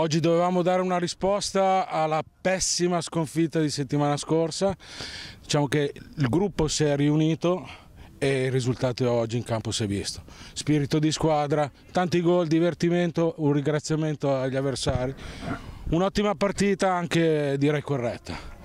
Oggi dovevamo dare una risposta alla pessima sconfitta di settimana scorsa. Diciamo che il gruppo si è riunito e il risultato oggi in campo si è visto. Spirito di squadra, tanti gol, divertimento, un ringraziamento agli avversari. Un'ottima partita anche direi corretta.